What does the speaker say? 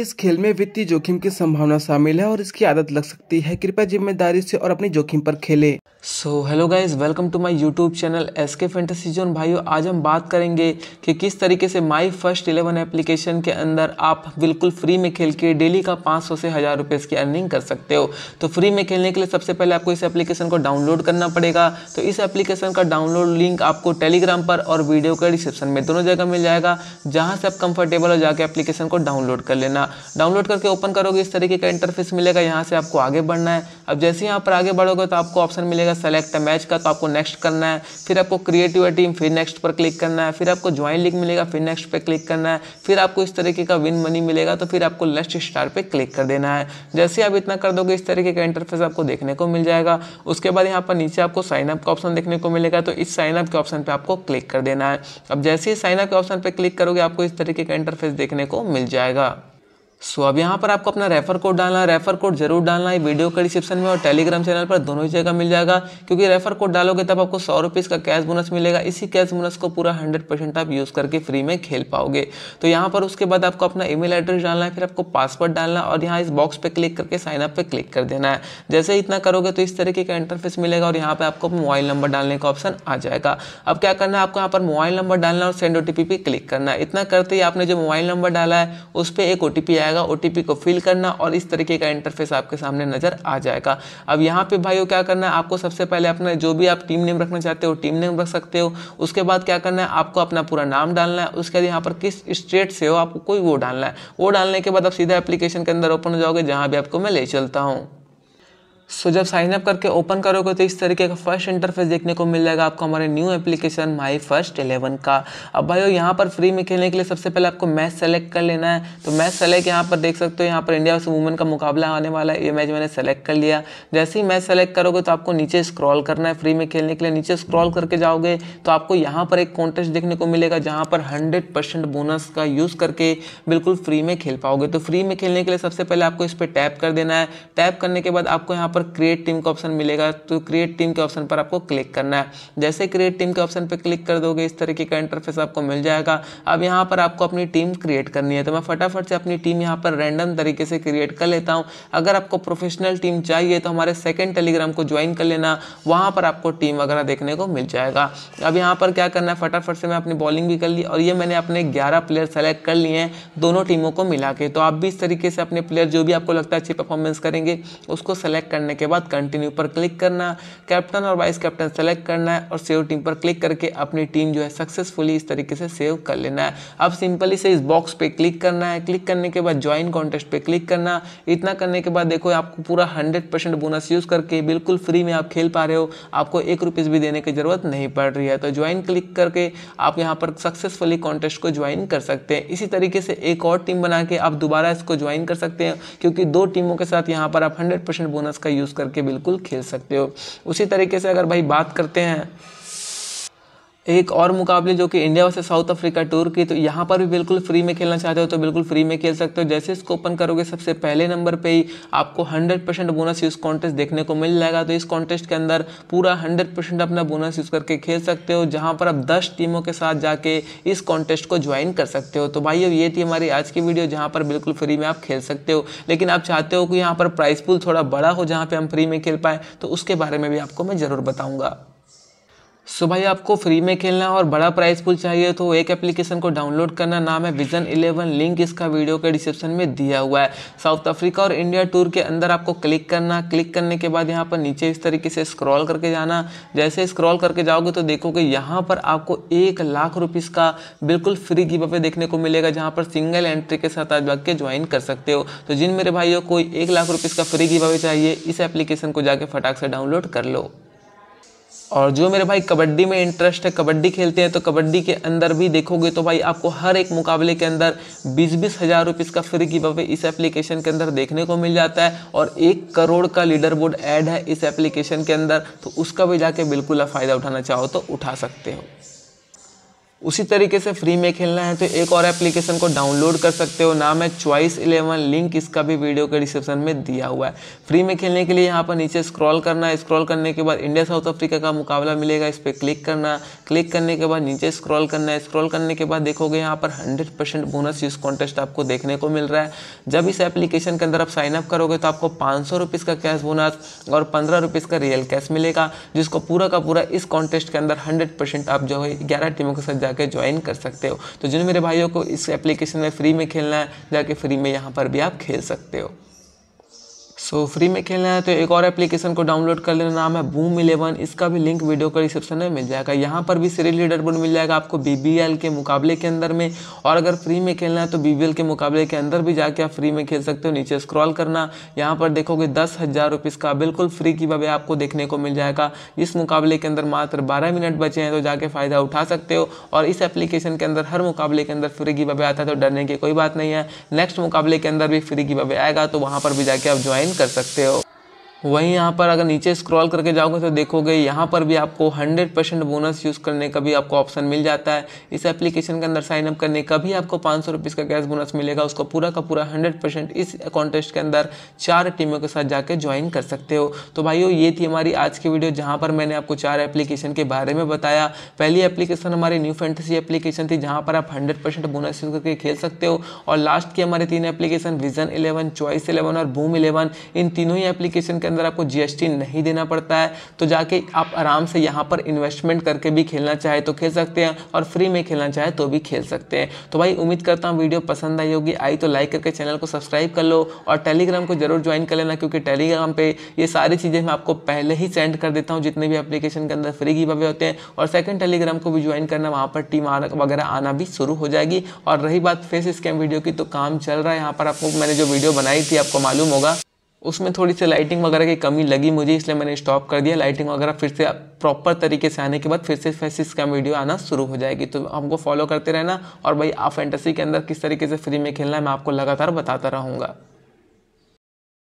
इस खेल में वित्तीय जोखिम की संभावना शामिल है और इसकी आदत लग सकती है कृपया जिम्मेदारी से और अपने जोखिम पर खेलें so hello guys welcome to my YouTube channel S K fantasy zone भाइयों आज हम बात करेंगे कि किस तरीके से माई फर्स्ट इलेवन एप्लीकेशन के अंदर आप बिल्कुल फ्री में खेल के डेली का 500 से हज़ार रुपये की अर्निंग कर सकते हो तो फ्री में खेलने के लिए सबसे पहले आपको इस एप्लीकेशन को डाउनलोड करना पड़ेगा तो इस एप्लीकेशन का डाउनलोड लिंक आपको टेलीग्राम पर और वीडियो के डिस्क्रिप्शन में दोनों जगह मिल जाएगा जहाँ से आप कंफर्टेबल हो जाकर एप्लीकेशन को डाउनलोड कर लेना डाउनलोड करके ओपन करोगे इस तरीके का इंटरफेस मिलेगा यहाँ से आपको आगे बढ़ना है अब जैसे ही यहाँ पर आगे बढ़ोगे तो आपको ऑप्शन मिलेगा रहेगा सेलेक्ट मैच का तो आपको नेक्स्ट करना है फिर आपको क्रिएटिव टीम फिर नेक्स्ट पर क्लिक करना है फिर आपको ज्वाइन लिंक मिलेगा फिर नेक्स्ट पर क्लिक करना है फिर आपको इस तरीके का विन मनी मिलेगा तो फिर आपको लेस्ट स्टार पर क्लिक कर देना है जैसे आप इतना कर दोगे इस तरीके का इंटरफेस आपको देखने को मिल जाएगा उसके बाद यहाँ पर नीचे आपको साइनअप का ऑप्शन देखने को मिलेगा तो इस साइनअप के ऑप्शन पर आपको क्लिक कर देना है अब जैसे ही साइनअप के ऑप्शन पर क्लिक करोगे आपको इस तरीके का इंटरफेस देखने को मिल जाएगा सो so, अब यहाँ पर आपको अपना रेफर कोड डालना है रेफर कोड जरूर डालना है वीडियो के डिस्क्रिप्शन में और टेलीग्राम चैनल पर दोनों ही जगह मिल जाएगा क्योंकि रेफर कोड डालोगे तब आपको सौ रुपीज़ का कैश बोनस मिलेगा इसी कैश बोनस को पूरा हंड्रेड परसेंट आप यूज़ करके फ्री में खेल पाओगे तो यहाँ पर उसके बाद आपको अपना ईमेल एड्रेस डालना है फिर आपको पासवर्ड डालना है और यहाँ इस बॉक्स पर क्लिक करके साइनअप पर क्लिक कर देना है जैसे इतना करोगे तो इस तरीके का इंटरफेस मिलेगा और यहाँ पर आपको मोबाइल नंबर डालने का ऑप्शन आ जाएगा अब क्या करना है आपको यहाँ पर मोबाइल नंबर डालना और सेंड ओ पे क्लिक करना है इतना करते ही आपने जो मोबाइल नंबर डाला है उस पर एक ओ आएगा आएगा ओ को फिल करना और इस तरीके का इंटरफेस आपके सामने नज़र आ जाएगा अब यहाँ पे भाइयों क्या करना है आपको सबसे पहले अपना जो भी आप टीम नेम रखना चाहते हो टीम नेम रख सकते हो उसके बाद क्या करना है आपको अपना पूरा नाम डालना है उसके बाद यहाँ पर किस स्टेट से हो आपको कोई वो डालना है वो डालने के बाद आप सीधा एप्लीकेशन के अंदर ओपन हो जाओगे जहाँ भी आपको मैं ले चलता हूँ सो जब साइन अप करके ओपन करोगे तो इस तरीके का फर्स्ट इंटरफेस देखने को मिल जाएगा आपको हमारे new application my first eleven का अब भाई यहाँ पर फ्री में खेलने के लिए सबसे पहले आपको मैच सेलेक्ट कर लेना है तो मैच सेलेक्ट यहाँ पर देख सकते हो यहाँ पर इंडिया वर्स वुमेन का मुकाबला आने वाला है ये मैच मैंने सेलेक्ट कर लिया जैसे ही मैच सेलेक्ट करोगे तो आपको नीचे स्क्रॉल करना है फ्री में खेलने के लिए नीचे स्क्रॉल करके जाओगे तो आपको यहाँ पर एक कॉन्टेस्ट देखने को मिलेगा जहाँ पर हंड्रेड परसेंट बोनस का यूज़ करके बिल्कुल फ्री में खेल पाओगे तो फ्री में खेलने के लिए सबसे पहले आपको इस पर टैप कर देना है टैप करने के बाद आपको यहाँ पर पर क्रिएट टीम का ऑप्शन मिलेगा तो क्रिएट टीम के ऑप्शन पर आपको क्लिक करना है जैसे क्रिएट टीम के ऑप्शन पर क्लिक कर दोगे इस तरीके का इंटरफेस आपको मिल जाएगा अब यहाँ पर आपको अपनी टीम क्रिएट करनी है तो मैं फटाफट से अपनी टीम यहाँ पर रैंडम तरीके से क्रिएट कर लेता हूँ अगर आपको प्रोफेशनल टीम चाहिए तो हमारे सेकेंड टेलीग्राम को ज्वाइन कर लेना वहाँ पर आपको टीम वगैरह देखने को मिल जाएगा अब यहाँ पर क्या करना है फटाफट से मैं अपनी बॉलिंग भी कर ली और ये मैंने अपने ग्यारह प्लेयर सेलेक्ट कर लिए हैं दोनों टीमों को मिला के तो आप भी इस तरीके से अपने प्लेयर जो भी आपको लगता है अच्छी परफॉर्मेंस करेंगे उसको सेलेक्ट करना करने के बाद कंटिन्यू पर क्लिक करना कैप्टन और वाइस कैप्टन सेलेक्ट करना है और सेव टीम पर क्लिक करके अपनी टीम जो है सक्सेसफुली इस तरीके से सेव कर लेना है अब सिंपली से इस बॉक्स पे क्लिक करना है क्लिक करने के बाद ज्वाइन कॉन्टेस्ट पे क्लिक करना इतना करने के बाद देखो आपको पूरा हंड्रेड बोनस यूज़ करके बिल्कुल फ्री में आप खेल पा रहे हो आपको एक भी देने की ज़रूरत नहीं पड़ रही है तो ज्वाइन क्लिक करके आप यहाँ पर सक्सेसफुली कॉन्टेस्ट को ज्वाइन कर सकते हैं इसी तरीके से एक और टीम बना के आप दोबारा इसको ज्वाइन कर सकते हैं क्योंकि दो टीमों के साथ यहाँ पर आप 100% बोनस का यूज़ करके बिल्कुल खेल सकते हो उसी तरीके से अगर भाई बात करते हैं एक और मुकाबले जो कि India versus South Africa tour की तो यहाँ पर भी बिल्कुल फ्री में खेलना चाहते हो तो बिल्कुल फ्री में खेल सकते हो जैसे इसको ओपन करोगे सबसे पहले नंबर पे ही आपको 100 परसेंट बोनस यूज़ कॉन्टेस्ट देखने को मिल जाएगा तो इस कॉन्टेस्ट के अंदर पूरा 100 परसेंट अपना बोनस यूज़ करके खेल सकते हो जहाँ पर आप दस टीमों के साथ जाके इस कॉन्टेस्ट को ज्वाइन कर सकते हो तो भाई ये थी हमारी आज की वीडियो जहाँ पर बिल्कुल फ्री में आप खेल सकते हो लेकिन आप चाहते हो कि यहाँ पर प्राइस पुल थोड़ा बड़ा हो जहाँ पर हम फ्री में खेल पाएँ तो उसके बारे में भी आपको मैं ज़रूर बताऊँगा सो भाई आपको फ्री में खेलना है और बड़ा प्राइस पुल चाहिए तो एक एप्लीकेशन को डाउनलोड करना नाम है विजन 11 लिंक इसका वीडियो के डिस्क्रिप्शन में दिया हुआ है साउथ अफ्रीका और इंडिया टूर के अंदर आपको क्लिक करना क्लिक करने के बाद यहाँ पर नीचे इस तरीके से स्क्रॉल करके जाना जैसे स्क्रॉल करके जाओगे तो देखोगे यहाँ पर आपको एक लाख रुपीज़ का बिल्कुल फ्री गिव अवे देखने को मिलेगा जहाँ पर सिंगल एंट्री के साथ आज के ज्वाइन कर सकते हो तो जिन मेरे भाइयों को एक लाख रुपीज़ का फ्री गिव अवे चाहिए इस एप्लीकेशन को जाके फटाक से डाउनलोड कर लो और जो मेरे भाई कबड्डी में इंटरेस्ट है कबड्डी खेलते हैं तो कबड्डी के अंदर भी देखोगे तो भाई आपको हर एक मुकाबले के अंदर बीस बीस हज़ार रुपए का फ्री गिव अवे इस एप्लीकेशन के अंदर देखने को मिल जाता है और एक करोड़ का लीडर बोर्ड ऐड है इस एप्लीकेशन के अंदर तो उसका भी जाके बिल्कुल आप फ़ायदा उठाना चाहो तो उठा सकते हो उसी तरीके से फ्री में खेलना है तो एक और एप्लीकेशन को डाउनलोड कर सकते हो नाम है चॉइस इलेवन लिंक इसका भी वीडियो के डिस्क्रिप्शन में दिया हुआ है फ्री में खेलने के लिए यहाँ पर नीचे स्क्रॉल करना है स्क्रॉल करने के बाद इंडिया साउथ अफ्रीका का मुकाबला मिलेगा इस पर क्लिक करना क्लिक करने के बाद नीचे स्क्रॉल करना है स्क्रॉल करने के बाद देखोगे यहाँ पर हंड्रेड बोनस यूज कॉन्टेस्ट आपको देखने को मिल रहा है जब इस एप्लीकेशन के अंदर आप साइनअप करोगे तो आपको पाँच सौ का कैश बोनस और पंद्रह रुपीज़ का रियल कैश मिलेगा जिसको पूरा का पूरा इस कॉन्टेस्ट के अंदर हंड्रेड आप जो है ग्यारह टीमों के साथ जाकर ज्वाइन कर सकते हो तो जिन मेरे भाइयों को इस एप्लीकेशन में फ्री में खेलना है जाके फ्री में यहाँ पर भी आप खेल सकते हो सो so, फ्री में खेलना है तो एक और एप्लीकेशन को डाउनलोड कर लेना नाम है बूम इलेवन इसका भी लिंक वीडियो का डिस्क्रिप्शन में मिल जाएगा यहाँ पर भी सीरीज लीडर बोर्ड मिल जाएगा आपको बी के मुकाबले के अंदर में और अगर फ्री में खेलना है तो बी के मुकाबले के अंदर भी जाके आप फ्री में खेल सकते हो नीचे स्क्रॉल करना यहाँ पर देखोगे दस हज़ार का बिल्कुल फ्री की वजह आपको देखने को मिल जाएगा इस मुकाबले के अंदर मात्र बारह मिनट बचे हैं तो जाके फ़ायदा उठा सकते हो और इस एप्लीकेशन के अंदर हर मुकाबले के अंदर फ्री की वजह आता है तो डरने की कोई बात नहीं है नेक्स्ट मुकाबले के अंदर भी फ्री की वजह आएगा तो वहाँ पर भी जाके आप ज्वाइन कर सकते हो वहीं यहाँ पर अगर नीचे स्क्रॉल करके जाओगे तो देखोगे यहाँ पर भी आपको 100 परसेंट बोनस यूज़ करने का भी आपको ऑप्शन मिल जाता है इस एप्लीकेशन के अंदर साइनअप करने का भी आपको पाँच सौ का कैश बोनस मिलेगा उसको पूरा का पूरा हंड्रेड परसेंट इस कॉन्टेस्ट के अंदर चार टीमों के साथ जाकर ज्वाइन कर सकते हो तो भाइयों ये थी हमारी आज की वीडियो जहाँ पर मैंने आपको चार एप्लीकेशन के बारे में बताया पहली एप्लीकेशन हमारी न्यू फैंटेसी एप्लीकेशन थी जहाँ पर आप हंड्रेड परसेंट बोनस यूज करके खेल सकते हो और लास्ट की हमारी तीन application vision eleven choice eleven और बूम इलेवन इन तीनों ही एप्लीकेशन के अंदर आपको जीएसटी नहीं देना पड़ता है तो जाके आप आराम से यहाँ पर इन्वेस्टमेंट करके भी खेलना चाहे तो खेल सकते हैं और फ्री में खेलना चाहे तो भी खेल सकते हैं तो भाई उम्मीद करता हूँ वीडियो पसंद आई होगी आई तो लाइक करके चैनल को सब्सक्राइब कर लो और टेलीग्राम को जरूर ज्वाइन कर लेना क्योंकि टेलीग्राम पर ये सारी चीज़ें मैं आपको पहले ही सेंड कर देता हूँ जितने भी अप्लीकेशन के अंदर फ्री की वे होते हैं और सेकंड टेलीग्राम को भी ज्वाइन करना वहाँ पर टीम वगैरह आना भी शुरू हो जाएगी और रही बात फेस स्कैम वीडियो की तो काम चल रहा है यहाँ पर आपको मैंने जो वीडियो बनाई थी आपको मालूम होगा उसमें थोड़ी सी लाइटिंग वगैरह की कमी लगी मुझे इसलिए मैंने स्टॉप कर दिया लाइटिंग वगैरह फिर से प्रॉपर तरीके से आने के बाद फिर से फेसिस का वीडियो आना शुरू हो जाएगी तो हमको फॉलो करते रहना और भाई आप फैंटेसी के अंदर किस तरीके से फ्री में खेलना है मैं आपको लगातार बताता रहूँगा